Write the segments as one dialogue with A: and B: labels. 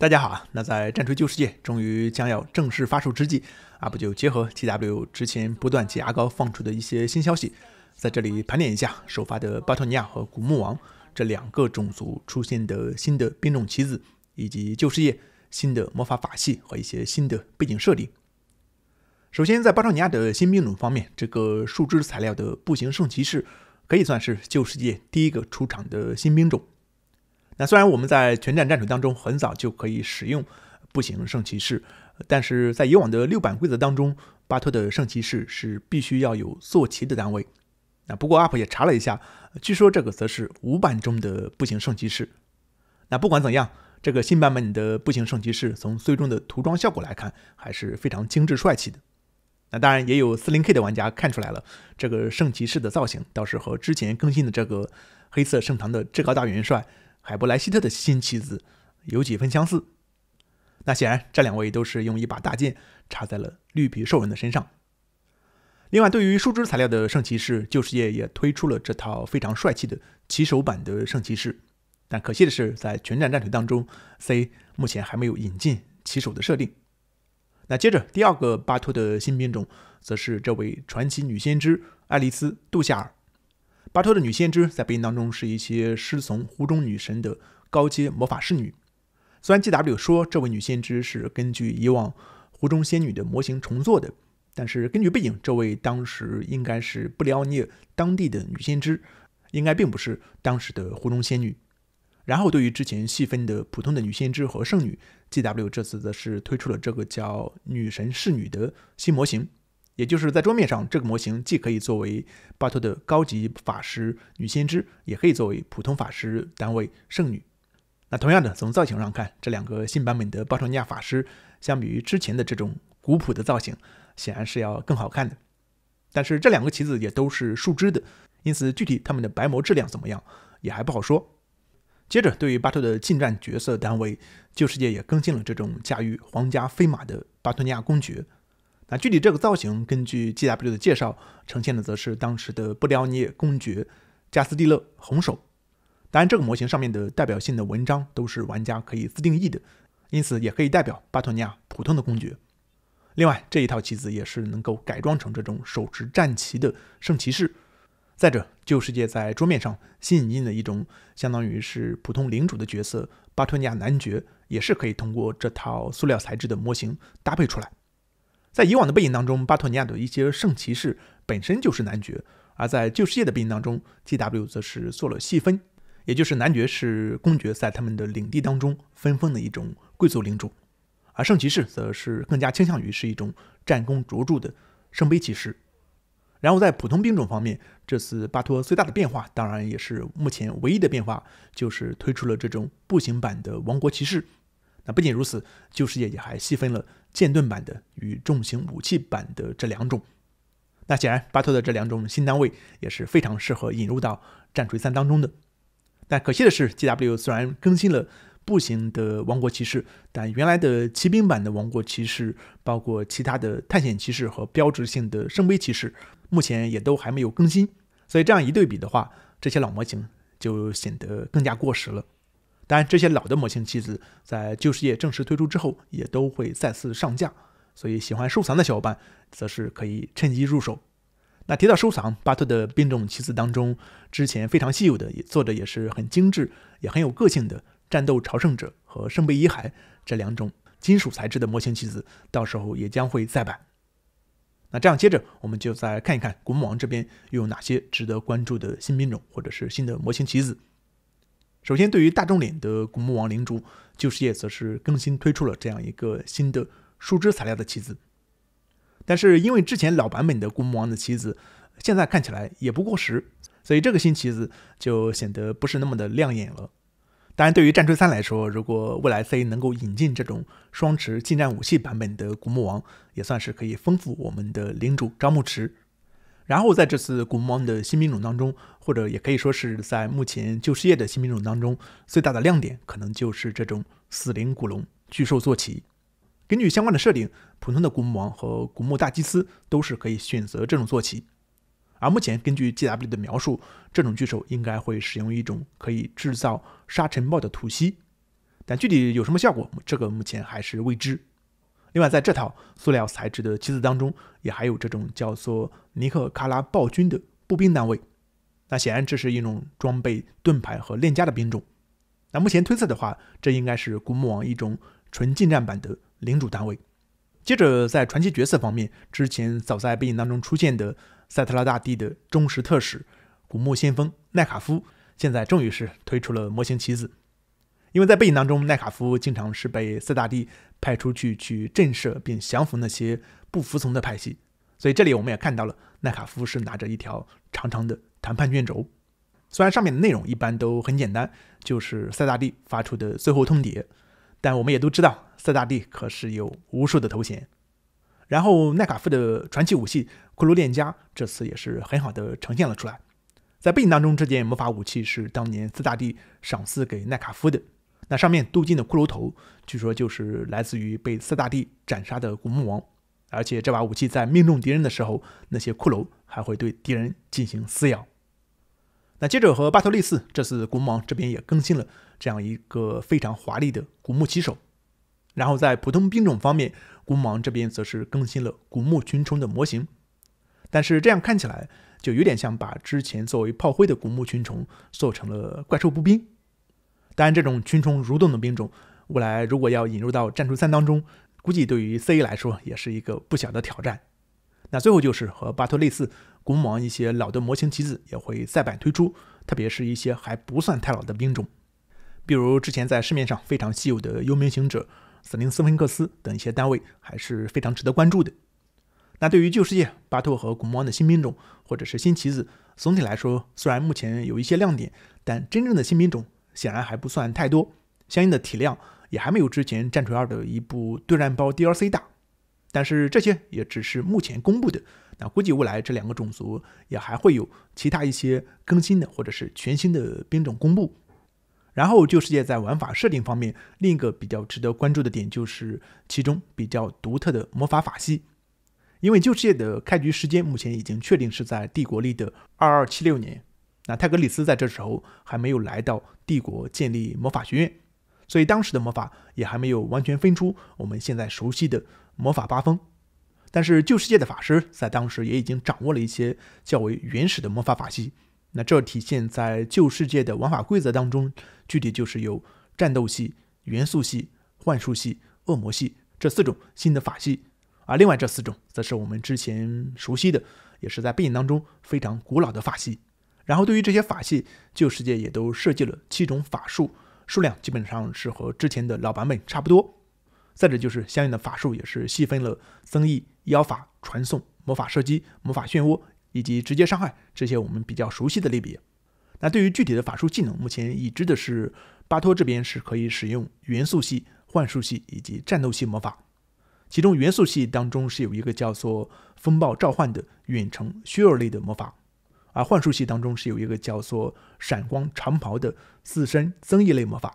A: 大家好啊！那在《战锤：旧世界》终于将要正式发售之际，阿布就结合 T W 之前不断解压高放出的一些新消息，在这里盘点一下首发的巴托尼亚和古墓王这两个种族出现的新的兵种棋子，以及旧世界新的魔法法系和一些新的背景设定。首先，在巴托尼亚的新兵种方面，这个树枝材料的步行圣骑士可以算是旧世界第一个出场的新兵种。那虽然我们在全战战术当中很早就可以使用步行圣骑士，但是在以往的六版规则当中，巴托的圣骑士是必须要有坐骑的单位。那不过 UP 也查了一下，据说这个则是五版中的步行圣骑士。那不管怎样，这个新版本的步行圣骑士从最终的涂装效果来看，还是非常精致帅气的。那当然也有四零 K 的玩家看出来了，这个圣骑士的造型倒是和之前更新的这个黑色圣堂的至高大元帅。海布莱希特的新棋子有几分相似。那显然，这两位都是用一把大剑插在了绿皮兽人的身上。另外，对于树脂材料的圣骑士，旧世界也推出了这套非常帅气的骑手版的圣骑士。但可惜的是，在全战战锤当中，C 目前还没有引进骑手的设定。那接着，第二个巴托的新兵种，则是这位传奇女先知爱丽丝·杜夏尔。巴托的女先知在背景当中是一些师从湖中女神的高阶魔法侍女。虽然 G.W 说这位女先知是根据以往湖中仙女的模型重做的，但是根据背景，这位当时应该是布里奥涅当地的女先知，应该并不是当时的湖中仙女。然后对于之前细分的普通的女先知和圣女，G.W 这次则是推出了这个叫女神侍女的新模型。也就是在桌面上，这个模型既可以作为巴托的高级法师女先知，也可以作为普通法师单位圣女。那同样的，从造型上看，这两个新版本的巴托尼亚法师，相比于之前的这种古朴的造型，显然是要更好看的。但是这两个棋子也都是树脂的，因此具体它们的白膜质量怎么样，也还不好说。接着，对于巴托的近战角色单位，旧世界也更新了这种驾驭皇家飞马的巴托尼亚公爵。那具体这个造型，根据 GW 的介绍呈现的，则是当时的布列奥涅公爵加斯蒂勒红手。当然，这个模型上面的代表性的文章都是玩家可以自定义的，因此也可以代表巴托尼亚普通的公爵。另外，这一套棋子也是能够改装成这种手持战旗的圣骑士。再者，旧世界在桌面上新引进的一种相当于是普通领主的角色——巴托尼亚男爵，也是可以通过这套塑料材质的模型搭配出来。在以往的背景当中，巴托尼亚的一些圣骑士本身就是男爵；而在旧世界的背景当中，T.W 则是做了细分，也就是男爵是公爵在他们的领地当中分封的一种贵族领主，而圣骑士则是更加倾向于是一种战功卓著的圣杯骑士。然后在普通兵种方面，这次巴托最大的变化，当然也是目前唯一的变化，就是推出了这种步行版的王国骑士。那不仅如此，旧世界也还细分了。剑盾版的与重型武器版的这两种，那显然巴托的这两种新单位也是非常适合引入到战锤三当中的。但可惜的是，G.W. 虽然更新了步行的王国骑士，但原来的骑兵版的王国骑士，包括其他的探险骑士和标志性的圣杯骑士，目前也都还没有更新。所以这样一对比的话，这些老模型就显得更加过时了。当然，这些老的模型棋子在旧世界正式推出之后，也都会再次上架，所以喜欢收藏的小伙伴则是可以趁机入手。那提到收藏，巴特的兵种棋子当中，之前非常稀有的，也做的也是很精致，也很有个性的战斗朝圣者和圣杯遗骸这两种金属材质的模型棋子，到时候也将会再版。那这样接着，我们就再看一看古墓王这边又有哪些值得关注的新兵种或者是新的模型棋子。首先，对于大众脸的古墓王灵主旧世界，则是更新推出了这样一个新的树脂材料的棋子。但是，因为之前老版本的古墓王的棋子，现在看起来也不过时，所以这个新棋子就显得不是那么的亮眼了。当然，对于战锤三来说，如果未来 C 能够引进这种双持近战武器版本的古墓王，也算是可以丰富我们的领主招募池。然后，在这次古墓王的新兵种当中。或者也可以说是在目前旧世界的新品种当中最大的亮点，可能就是这种死灵古龙巨兽坐骑。根据相关的设定，普通的古墓王和古墓大祭司都是可以选择这种坐骑。而目前根据 G.W 的描述，这种巨兽应该会使用一种可以制造沙尘暴的吐息，但具体有什么效果，这个目前还是未知。另外，在这套塑料材质的棋子当中，也还有这种叫做尼克卡拉暴君的步兵单位。那显然这是一种装备盾牌和链枷的兵种。那目前推测的话，这应该是古墓王一种纯近战版的领主单位。接着，在传奇角色方面，之前早在背景当中出现的塞特拉大帝的忠实特使古墓先锋奈卡夫，现在终于是推出了模型棋子。因为在背景当中，奈卡夫经常是被塞大帝派出去去震慑并降服那些不服从的派系，所以这里我们也看到了奈卡夫是拿着一条长长的。谈判卷轴，虽然上面的内容一般都很简单，就是塞大帝发出的最后通牒，但我们也都知道塞大帝可是有无数的头衔。然后奈卡夫的传奇武器骷髅链枷这次也是很好的呈现了出来，在背景当中，这件魔法武器是当年斯大帝赏赐给奈卡夫的。那上面镀金的骷髅头，据说就是来自于被斯大帝斩杀的古墓王。而且这把武器在命中敌人的时候，那些骷髅还会对敌人进行撕咬。那接着和巴托利斯，这次古王这边也更新了这样一个非常华丽的古墓骑手。然后在普通兵种方面，古王这边则是更新了古墓群虫的模型。但是这样看起来就有点像把之前作为炮灰的古墓群虫做成了怪兽步兵。当然，这种群虫蠕动的兵种，未来如果要引入到战术三当中，估计对于 C 来说也是一个不小的挑战。那最后就是和巴托类似，古魔王一些老的模型棋子也会再版推出，特别是一些还不算太老的兵种，比如之前在市面上非常稀有的幽冥行者、死灵斯芬克斯等一些单位，还是非常值得关注的。那对于旧世界巴托和古魔王的新兵种或者是新棋子，总体来说，虽然目前有一些亮点，但真正的新兵种显然还不算太多，相应的体量也还没有之前战锤二的一部对战包 DLC 大。但是这些也只是目前公布的，那估计未来这两个种族也还会有其他一些更新的或者是全新的兵种公布。然后旧世界在玩法设定方面，另一个比较值得关注的点就是其中比较独特的魔法法系，因为旧世界的开局时间目前已经确定是在帝国历的二二七六年，那泰格里斯在这时候还没有来到帝国建立魔法学院，所以当时的魔法也还没有完全分出我们现在熟悉的。魔法八风，但是旧世界的法师在当时也已经掌握了一些较为原始的魔法法系。那这体现在旧世界的玩法规则当中，具体就是有战斗系、元素系、幻术系、恶魔系这四种新的法系。而另外这四种，则是我们之前熟悉的，也是在背景当中非常古老的法系。然后对于这些法系，旧世界也都设计了七种法术，数量基本上是和之前的老版本差不多。再者就是相应的法术也是细分了增益、妖法、传送、魔法射击、魔法漩涡以及直接伤害这些我们比较熟悉的类别。那对于具体的法术技能，目前已知的是巴托这边是可以使用元素系、幻术系以及战斗系魔法。其中元素系当中是有一个叫做风暴召唤的远程削弱类的魔法，而幻术系当中是有一个叫做闪光长袍的自身增益类魔法。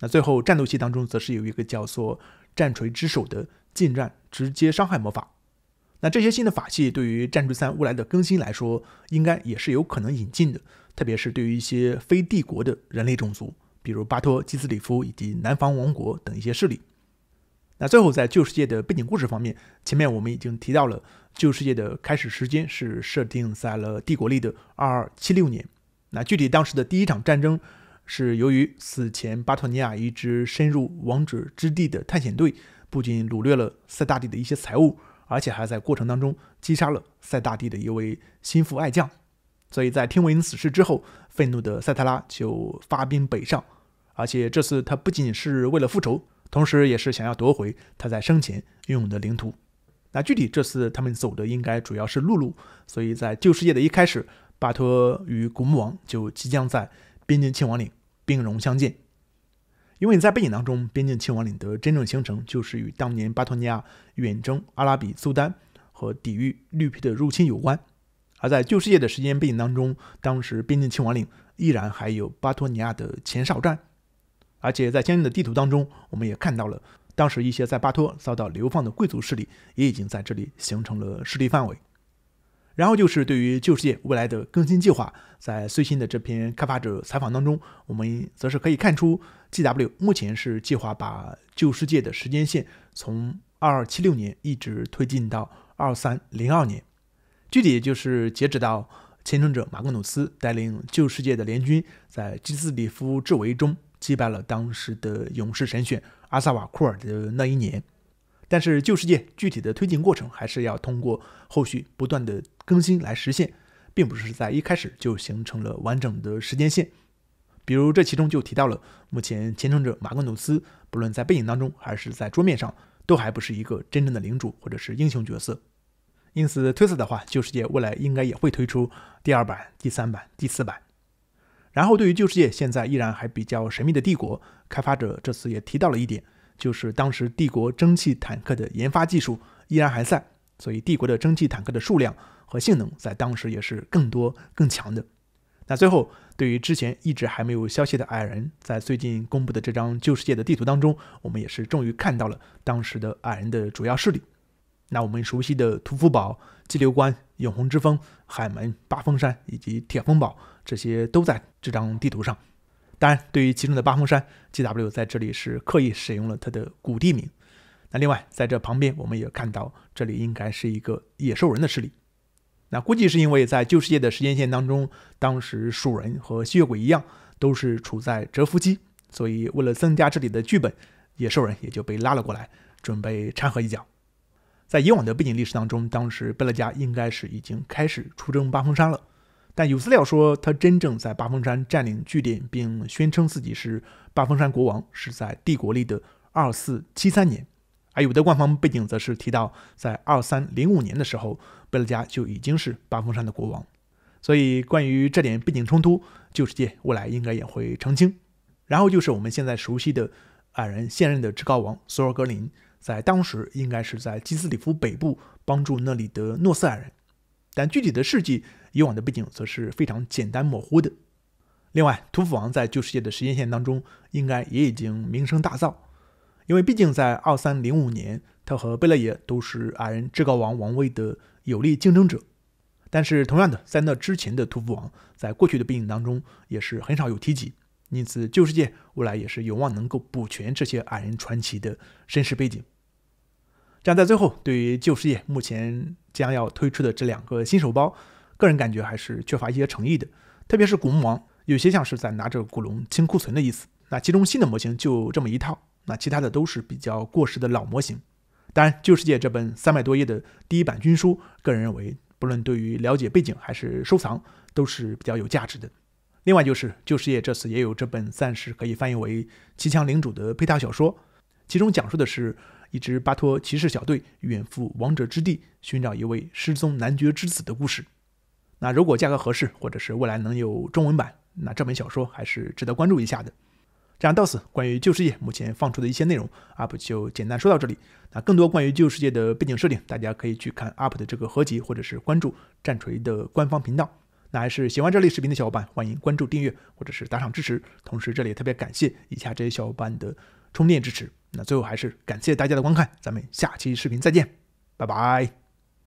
A: 那最后，战斗系当中则是有一个叫做“战锤之手”的近战直接伤害魔法。那这些新的法系对于《战锤三》未来的更新来说，应该也是有可能引进的。特别是对于一些非帝国的人类种族，比如巴托、基斯里夫以及南方王国等一些势力。那最后，在旧世界的背景故事方面，前面我们已经提到了，旧世界的开始时间是设定在了帝国历的2276年。那具体当时的第一场战争。是由于此前巴托尼亚一支深入王者之地的探险队，不仅掳掠了塞大帝的一些财物，而且还在过程当中击杀了塞大帝的一位心腹爱将，所以在听闻此事之后，愤怒的塞特拉就发兵北上，而且这次他不仅是为了复仇，同时也是想要夺回他在生前拥有的领土。那具体这次他们走的应该主要是陆路，所以在旧世界的一开始，巴托与古墓王就即将在。边境亲王岭并容相见，因为你在背景当中，边境亲王岭的真正形成就是与当年巴托尼亚远征阿拉比苏丹和抵御绿皮的入侵有关。而在旧世界的时间背景当中，当时边境亲王岭依然还有巴托尼亚的前哨站，而且在相应的地图当中，我们也看到了当时一些在巴托遭到流放的贵族势力也已经在这里形成了势力范围。然后就是对于《旧世界》未来的更新计划，在最新的这篇开发者采访当中，我们则是可以看出，G.W. 目前是计划把《旧世界》的时间线从2276年一直推进到2302年，具体就是截止到前程者马格努斯带领《旧世界》的联军在基斯里夫之围中击败了当时的勇士神选阿萨瓦库尔的那一年。但是，旧世界具体的推进过程还是要通过后续不断的更新来实现，并不是在一开始就形成了完整的时间线。比如，这其中就提到了，目前虔诚者马格努斯，不论在背景当中还是在桌面上，都还不是一个真正的领主或者是英雄角色。因此，推测的话，旧世界未来应该也会推出第二版、第三版、第四版。然后，对于旧世界现在依然还比较神秘的帝国，开发者这次也提到了一点。就是当时帝国蒸汽坦克的研发技术依然还在，所以帝国的蒸汽坦克的数量和性能在当时也是更多更强的。那最后，对于之前一直还没有消息的矮人，在最近公布的这张旧世界的地图当中，我们也是终于看到了当时的矮人的主要势力。那我们熟悉的屠夫堡、激流关、永恒之峰、海门、八峰山以及铁峰堡，这些都在这张地图上。当然，对于其中的八峰山，G.W. 在这里是刻意使用了它的古地名。那另外，在这旁边，我们也看到这里应该是一个野兽人的势力。那估计是因为在旧世界的时间线当中，当时鼠人和吸血鬼一样都是处在蛰伏期，所以为了增加这里的剧本，野兽人也就被拉了过来，准备掺和一脚。在以往的背景历史当中，当时贝勒加应该是已经开始出征八峰山了。但有资料说，他真正在八峰山占领据点并宣称自己是八峰山国王，是在帝国历的二四七三年；而有的官方背景则是提到，在二三零五年的时候，贝勒加就已经是八峰山的国王。所以，关于这点背景冲突，旧世界未来应该也会澄清。然后就是我们现在熟悉的矮人现任的至高王索尔格林，在当时应该是在基斯里夫北部帮助那里的诺斯矮人。但具体的事迹，以往的背景则是非常简单模糊的。另外，屠夫王在旧世界的时间线当中，应该也已经名声大噪，因为毕竟在二三零五年，他和贝勒爷都是矮人至高王王位的有力竞争者。但是，同样的，在那之前的屠夫王，在过去的背景当中也是很少有提及。因此，旧世界未来也是有望能够补全这些矮人传奇的身世背景。但在最后，对于旧世界目前将要推出的这两个新手包，个人感觉还是缺乏一些诚意的。特别是古墓王，有些像是在拿着古龙清库存的意思。那其中新的模型就这么一套，那其他的都是比较过时的老模型。当然，旧世界这本三百多页的第一版军书，个人认为不论对于了解背景还是收藏，都是比较有价值的。另外，就是旧世界这次也有这本暂时可以翻译为《奇强领主》的配套小说，其中讲述的是。一支巴托骑士小队远赴王者之地，寻找一位失踪男爵之子的故事。那如果价格合适，或者是未来能有中文版，那这本小说还是值得关注一下的。这样到此，关于《旧世界》目前放出的一些内容，UP 就简单说到这里。那更多关于《旧世界》的背景设定，大家可以去看 UP 的这个合集，或者是关注战锤的官方频道。那还是喜欢这类视频的小伙伴，欢迎关注、订阅或者是打赏支持。同时，这里特别感谢以下这些小伙伴的充电支持。那最后还是感谢大家的观看，咱们下期视频再见，拜拜。